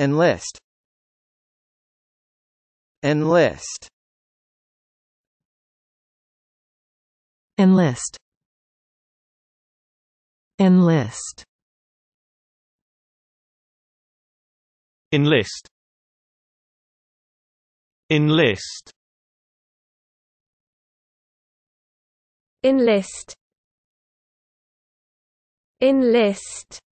Enlist Enlist Enlist Enlist Enlist Enlist Enlist Enlist